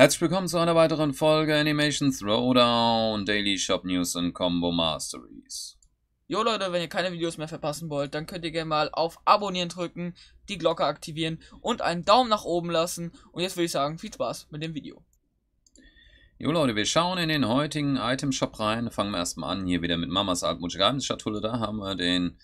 Herzlich willkommen zu einer weiteren Folge Animation Throwdown, Daily Shop News und Combo Masteries. Jo Leute, wenn ihr keine Videos mehr verpassen wollt, dann könnt ihr gerne mal auf Abonnieren drücken, die Glocke aktivieren und einen Daumen nach oben lassen. Und jetzt würde ich sagen, viel Spaß mit dem Video. Jo Leute, wir schauen in den heutigen Item Shop rein. Fangen wir erstmal an, hier wieder mit Mamas Altmutsche Geheimnisschatulle. Da haben wir den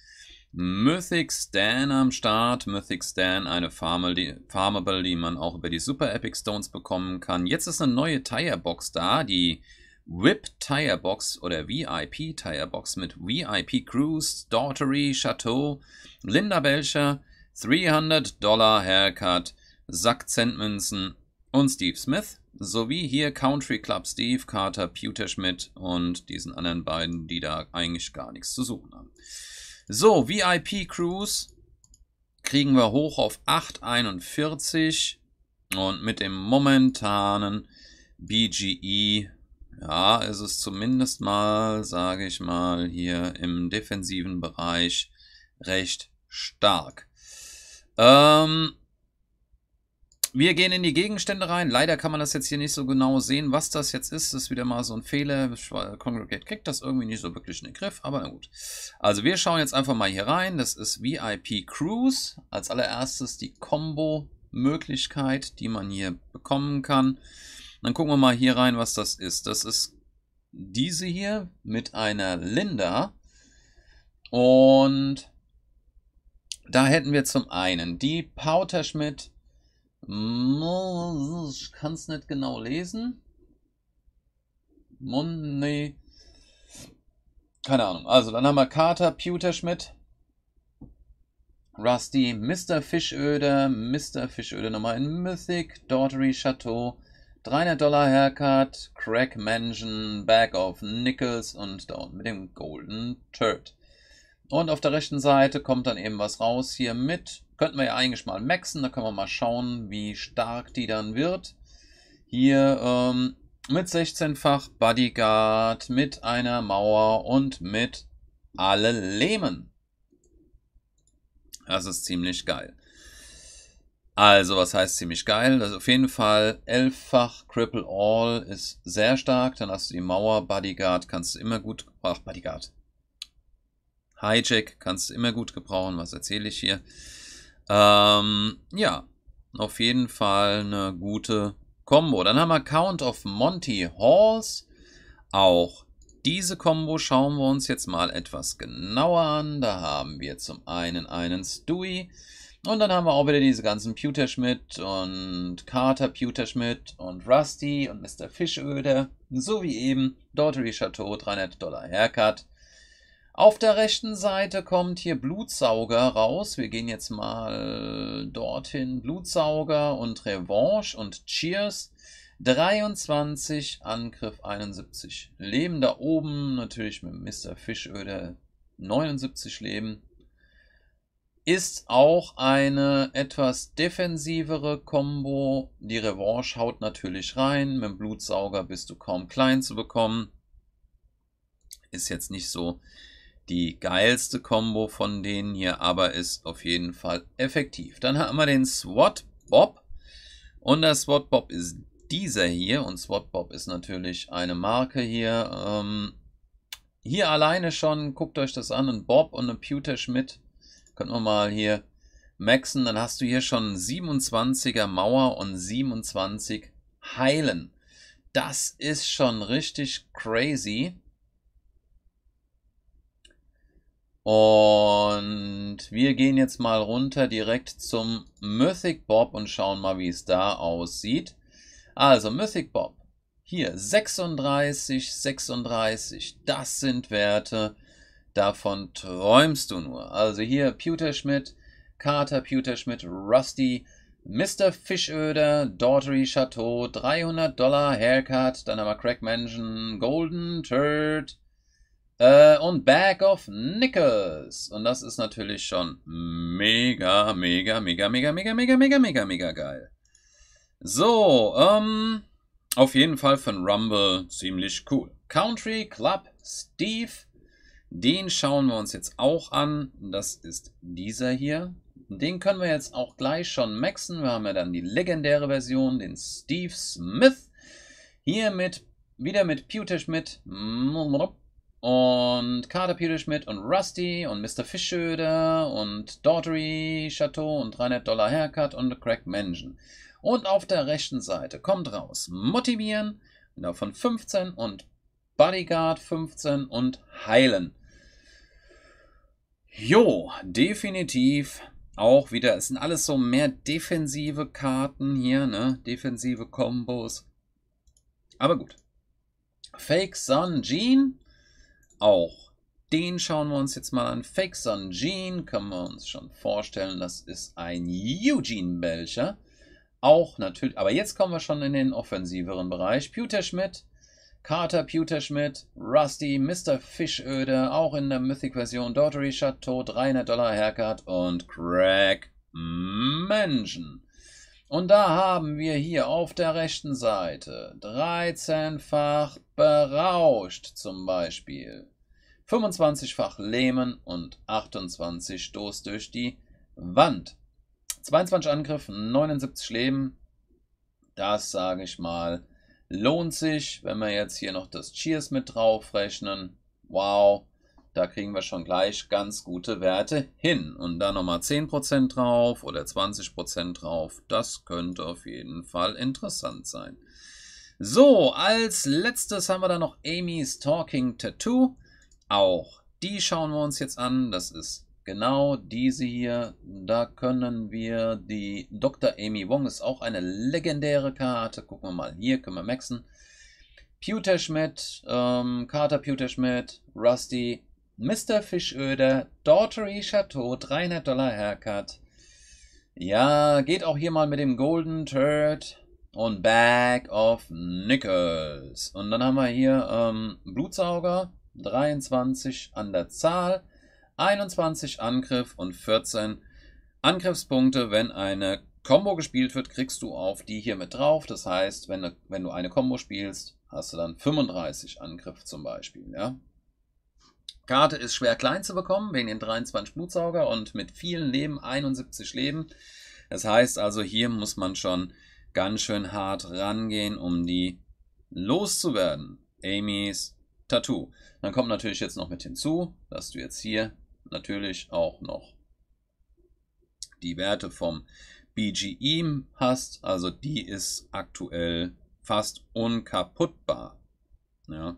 Mythic Stan am Start. Mythic Stan, eine Farmable, die man auch über die Super Epic Stones bekommen kann. Jetzt ist eine neue Tire Box da, die Whip Tire Box oder VIP Tire Box mit VIP Cruise, Daughtery, Chateau, Linda Belcher, 300 Dollar Haircut, Zack Zentmünzen und Steve Smith. Sowie hier Country Club Steve, Carter Pewter Schmidt und diesen anderen beiden, die da eigentlich gar nichts zu suchen haben. So, VIP Cruise kriegen wir hoch auf 841 und mit dem momentanen BGE, ja, ist es zumindest mal, sage ich mal, hier im defensiven Bereich recht stark. Ähm, wir gehen in die Gegenstände rein. Leider kann man das jetzt hier nicht so genau sehen, was das jetzt ist. Das ist wieder mal so ein Fehler. Congregate kriegt das irgendwie nicht so wirklich in den Griff, aber na gut. Also wir schauen jetzt einfach mal hier rein. Das ist VIP Cruise. Als allererstes die Combo-Möglichkeit, die man hier bekommen kann. Dann gucken wir mal hier rein, was das ist. Das ist diese hier mit einer Linda. Und da hätten wir zum einen die Powter Schmidt ich kann es nicht genau lesen. Money. Keine Ahnung. Also, dann haben wir Carter, Pewter Schmidt, Rusty, Mr. Fischöder, Mr. Fischöder nochmal in Mythic, Daughtery Chateau, 300 Dollar Haircut, Crack Mansion, Bag of Nickels und da unten mit dem Golden Turd. Und auf der rechten Seite kommt dann eben was raus hier mit. Könnten wir ja eigentlich mal maxen, da können wir mal schauen, wie stark die dann wird. Hier ähm, mit 16-fach Bodyguard, mit einer Mauer und mit alle Lehmen. Das ist ziemlich geil. Also, was heißt ziemlich geil? Also auf jeden Fall 11-fach Cripple All ist sehr stark. Dann hast du die Mauer, Bodyguard kannst du immer gut. Ach, Bodyguard. Hijack kannst du immer gut gebrauchen, was erzähle ich hier. Ähm, ja, auf jeden Fall eine gute Combo. Dann haben wir Count of Monty Halls. Auch diese Combo schauen wir uns jetzt mal etwas genauer an. Da haben wir zum einen einen Stewie. Und dann haben wir auch wieder diese ganzen Pewterschmidt und Carter Pewterschmidt und Rusty und Mr. Fischöder. So wie eben Daughtry Chateau, 300 Dollar Haircut. Auf der rechten Seite kommt hier Blutsauger raus. Wir gehen jetzt mal dorthin. Blutsauger und Revanche und Cheers. 23, Angriff 71. Leben da oben, natürlich mit Mr. Fischöder 79 Leben. Ist auch eine etwas defensivere Combo. Die Revanche haut natürlich rein. Mit dem Blutsauger bist du kaum klein zu bekommen. Ist jetzt nicht so die geilste Combo von denen hier, aber ist auf jeden Fall effektiv. Dann haben wir den SWAT Bob und der SWAT Bob ist dieser hier und SWAT Bob ist natürlich eine Marke hier. Ähm, hier alleine schon, guckt euch das an, ein Bob und ein Pewter Schmidt. Können wir mal hier maxen, dann hast du hier schon 27er Mauer und 27 Heilen. Das ist schon richtig crazy. Und wir gehen jetzt mal runter direkt zum Mythic Bob und schauen mal, wie es da aussieht. Also Mythic Bob. Hier 36, 36. Das sind Werte. Davon träumst du nur. Also hier Pewterschmidt, Carter Pewterschmidt, Rusty, Mr. Fischöder, Daughtry Chateau, 300 Dollar Haircut, dann haben wir Crack Mansion, Golden Turd, äh, und Bag of Nickels. Und das ist natürlich schon mega, mega, mega, mega, mega, mega, mega, mega, mega geil. So, ähm, auf jeden Fall von Rumble ziemlich cool. Country Club Steve. Den schauen wir uns jetzt auch an. Das ist dieser hier. Den können wir jetzt auch gleich schon maxen. Wir haben ja dann die legendäre Version, den Steve Smith. Hier mit, wieder mit Pewter Schmidt. Und Kader Peter Schmidt und Rusty und Mr. Fischöder und Daughtry, Chateau und 300 Dollar Haircut und Craig Mansion. Und auf der rechten Seite kommt raus Motivieren von 15 und Bodyguard 15 und Heilen. Jo, definitiv auch wieder. Es sind alles so mehr defensive Karten hier, ne? Defensive Kombos. Aber gut. Fake Sun Jean auch. Den schauen wir uns jetzt mal an. Fake Sun Gene können wir uns schon vorstellen. Das ist ein Eugene Belcher. Auch natürlich, aber jetzt kommen wir schon in den offensiveren Bereich. Peter Schmidt, Carter Peter Schmidt, Rusty, Mr. Fischöde, auch in der Mythic-Version, Daughtery Chateau, 300 Dollar Haircut und Craig Mansion. Und da haben wir hier auf der rechten Seite 13-fach berauscht zum Beispiel, 25-fach lähmen und 28 Stoß durch die Wand. 22 Angriff, 79 Leben. Das sage ich mal, lohnt sich, wenn wir jetzt hier noch das Cheers mit draufrechnen. Wow, da kriegen wir schon gleich ganz gute Werte hin. Und da nochmal 10% drauf oder 20% drauf, das könnte auf jeden Fall interessant sein. So, als letztes haben wir dann noch Amy's Talking Tattoo. Auch die schauen wir uns jetzt an. Das ist genau diese hier. Da können wir die Dr. Amy Wong ist auch eine legendäre Karte. Gucken wir mal hier, können wir maxen. Pewter Schmidt, ähm, Carter Pewter Schmidt, Rusty, Mr. Fischöder, Daughtery Chateau, 300 Dollar Haircut. Ja, geht auch hier mal mit dem Golden Turd und Bag of Nickels. Und dann haben wir hier ähm, Blutsauger, 23 an der Zahl, 21 Angriff und 14 Angriffspunkte. Wenn eine Combo gespielt wird, kriegst du auf die hier mit drauf. Das heißt, wenn, wenn du eine Combo spielst, hast du dann 35 Angriff zum Beispiel, ja. Karte ist schwer klein zu bekommen, wegen den 23 Blutsauger und mit vielen Leben, 71 Leben. Das heißt also, hier muss man schon ganz schön hart rangehen, um die loszuwerden. Amy's Tattoo. Dann kommt natürlich jetzt noch mit hinzu, dass du jetzt hier natürlich auch noch die Werte vom BGE hast. Also die ist aktuell fast unkaputtbar. Ja.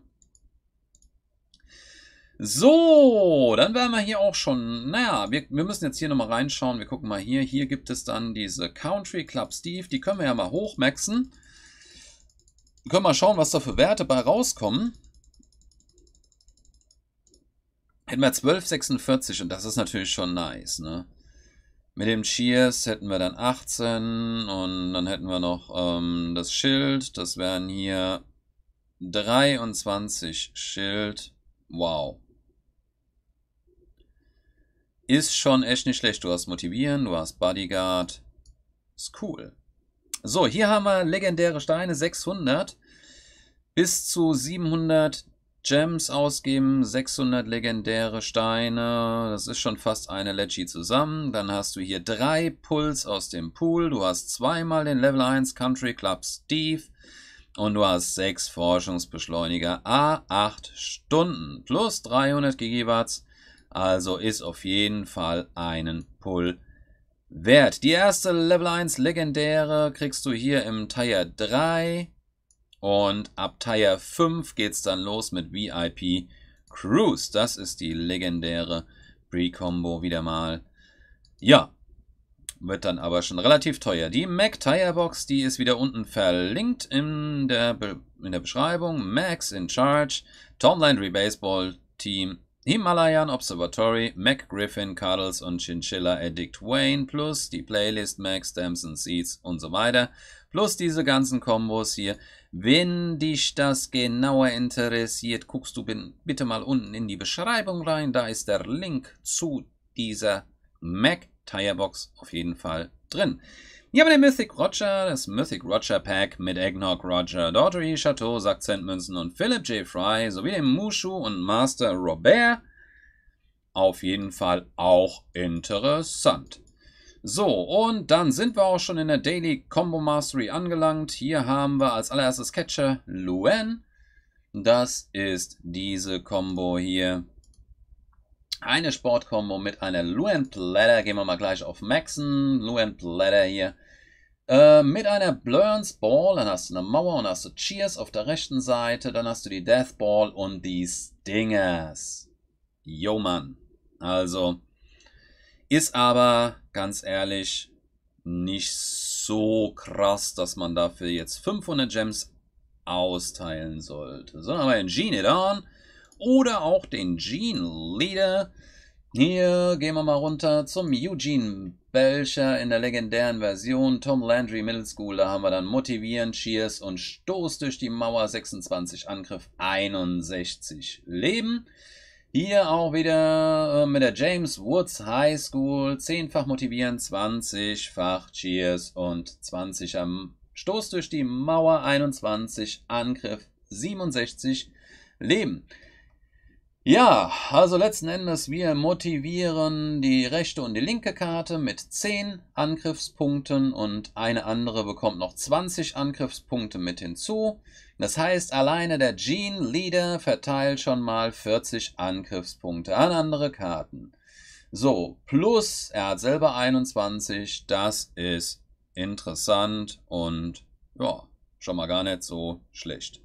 So, dann wären wir hier auch schon, naja, wir, wir müssen jetzt hier nochmal reinschauen. Wir gucken mal hier. Hier gibt es dann diese Country Club Steve. Die können wir ja mal hochmaxen. Wir können wir schauen, was da für Werte bei rauskommen. Hätten wir 12,46 und das ist natürlich schon nice, ne? Mit dem Cheers hätten wir dann 18 und dann hätten wir noch ähm, das Schild. Das wären hier 23 Schild. Wow. Ist schon echt nicht schlecht. Du hast Motivieren, du hast Bodyguard. Ist cool. So, hier haben wir legendäre Steine, 600. Bis zu 700 Gems ausgeben, 600 legendäre Steine. Das ist schon fast eine Leggy zusammen. Dann hast du hier drei Puls aus dem Pool. Du hast zweimal den Level 1 Country Club Steve. Und du hast sechs Forschungsbeschleuniger A8 Stunden plus 300 Gigawatts also ist auf jeden Fall einen Pull wert. Die erste Level 1 legendäre kriegst du hier im Tier 3. Und ab Tier 5 geht es dann los mit VIP Cruise. Das ist die legendäre Pre-Combo wieder mal. Ja, wird dann aber schon relativ teuer. Die Mac Tire Box, die ist wieder unten verlinkt in der, Be in der Beschreibung. Max in Charge, Tom Landry Baseball Team Himalayan Observatory, Mac Griffin Cuddles und Chinchilla Addict Wayne plus die Playlist Mac, Stems and Seeds und so weiter. Plus diese ganzen Kombos hier. Wenn dich das genauer interessiert, guckst du bitte mal unten in die Beschreibung rein. Da ist der Link zu dieser Mac tire auf jeden Fall drin. Hier haben wir den Mythic Roger, das Mythic Roger Pack mit Eggnog Roger Daughtry, Chateau, Sackzentmünzen und Philip J. Fry sowie dem Mushu und Master Robert. Auf jeden Fall auch interessant. So, und dann sind wir auch schon in der Daily Combo Mastery angelangt. Hier haben wir als allererstes Catcher Luan. Das ist diese Combo hier. Eine Sportkombo mit einer Luan Platter. Gehen wir mal gleich auf Maxen. Luan Platter hier. Äh, mit einer Blurns Ball, dann hast du eine Mauer und hast du Cheers auf der rechten Seite, dann hast du die Death Ball und die Stingers. Yo, Mann. Also, ist aber, ganz ehrlich, nicht so krass, dass man dafür jetzt 500 Gems austeilen sollte. So, aber in Genie dann oder auch den Gene Leader. Hier gehen wir mal runter zum Eugene Belcher in der legendären Version Tom Landry Middle School. Da haben wir dann Motivieren, Cheers und Stoß durch die Mauer 26 Angriff 61 Leben. Hier auch wieder äh, mit der James Woods High School. Zehnfach motivieren, 20-fach Cheers und 20er Stoß durch die Mauer, 21, Angriff 67, Leben. Ja, also letzten Endes, wir motivieren die rechte und die linke Karte mit 10 Angriffspunkten und eine andere bekommt noch 20 Angriffspunkte mit hinzu. Das heißt, alleine der Gene Leader verteilt schon mal 40 Angriffspunkte an andere Karten. So, plus er hat selber 21, das ist interessant und ja, schon mal gar nicht so schlecht.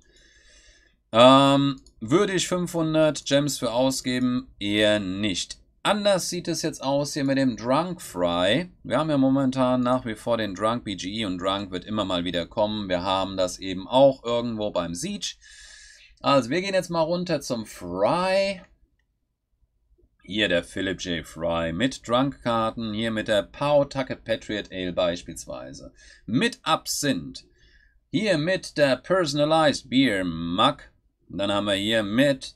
Ähm, würde ich 500 Gems für ausgeben? Eher nicht. Anders sieht es jetzt aus hier mit dem Drunk Fry. Wir haben ja momentan nach wie vor den Drunk BGE und Drunk wird immer mal wieder kommen. Wir haben das eben auch irgendwo beim Siege. Also wir gehen jetzt mal runter zum Fry. Hier der Philip J. Fry mit Drunk-Karten, hier mit der Pow Tucket Patriot Ale beispielsweise, mit Absinth, hier mit der Personalized Beer Mug, und dann haben wir hier mit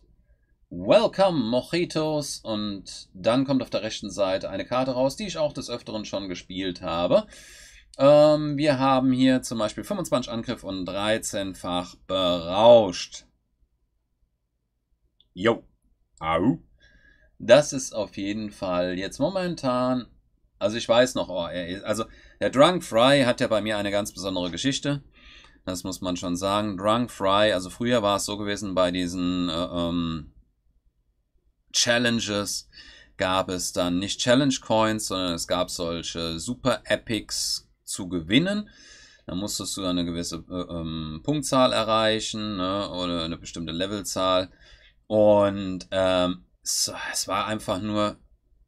Welcome Mojitos und dann kommt auf der rechten Seite eine Karte raus, die ich auch des Öfteren schon gespielt habe. Ähm, wir haben hier zum Beispiel 25 Angriff und 13-fach berauscht. Jo. Au. Das ist auf jeden Fall jetzt momentan. Also ich weiß noch, oh, er ist, also der Drunk Fry hat ja bei mir eine ganz besondere Geschichte. Das muss man schon sagen. Drunk Fry, also früher war es so gewesen bei diesen äh, ähm, Challenges gab es dann nicht Challenge Coins, sondern es gab solche Super Epics zu gewinnen. Da musstest du eine gewisse äh, ähm, Punktzahl erreichen ne, oder eine bestimmte Levelzahl. Und ähm, es, es war einfach nur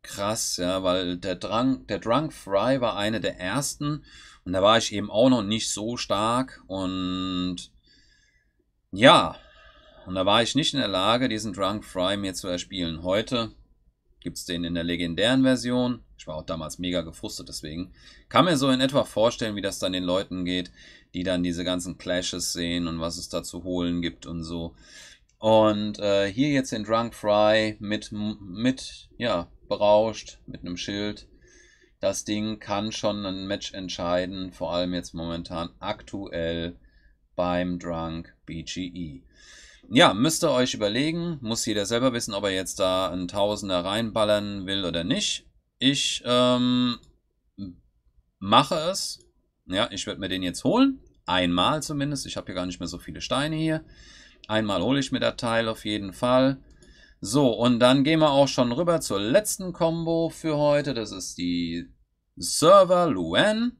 krass, ja, weil der Drunk, der Drunk Fry war eine der ersten und da war ich eben auch noch nicht so stark und ja, und da war ich nicht in der Lage, diesen Drunk Fry mir zu erspielen. Heute gibt es den in der legendären Version. Ich war auch damals mega gefrustet deswegen. Kann mir so in etwa vorstellen, wie das dann den Leuten geht, die dann diese ganzen Clashes sehen und was es da zu holen gibt und so. Und äh, hier jetzt den Drunk Fry mit, mit, ja, berauscht mit einem Schild. Das Ding kann schon ein Match entscheiden, vor allem jetzt momentan aktuell beim Drunk BGE. Ja, müsst ihr euch überlegen, muss jeder selber wissen, ob er jetzt da einen Tausender reinballern will oder nicht. Ich ähm, mache es. Ja, ich werde mir den jetzt holen. Einmal zumindest. Ich habe ja gar nicht mehr so viele Steine hier. Einmal hole ich mir das Teil auf jeden Fall. So, und dann gehen wir auch schon rüber zur letzten Combo für heute. Das ist die Server Luan.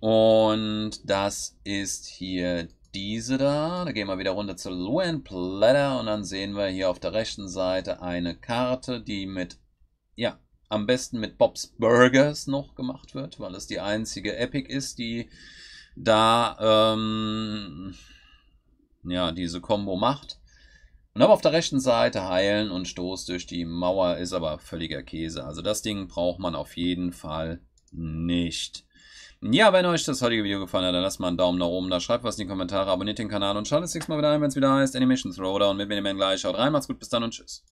Und das ist hier diese da. Da gehen wir wieder runter zur Luan Platter und dann sehen wir hier auf der rechten Seite eine Karte, die mit, ja, am besten mit Bob's Burgers noch gemacht wird, weil es die einzige Epic ist, die da, ähm, ja, diese Combo macht. Und aber auf der rechten Seite heilen und Stoß durch die Mauer ist aber völliger Käse. Also das Ding braucht man auf jeden Fall nicht. Ja, wenn euch das heutige Video gefallen hat, dann lasst mal einen Daumen nach oben da, schreibt was in die Kommentare, abonniert den Kanal und schaut das nächste Mal wieder ein, wenn es wieder heißt Animation Throwdown mit mir gleich. Haut rein, macht's gut, bis dann und tschüss.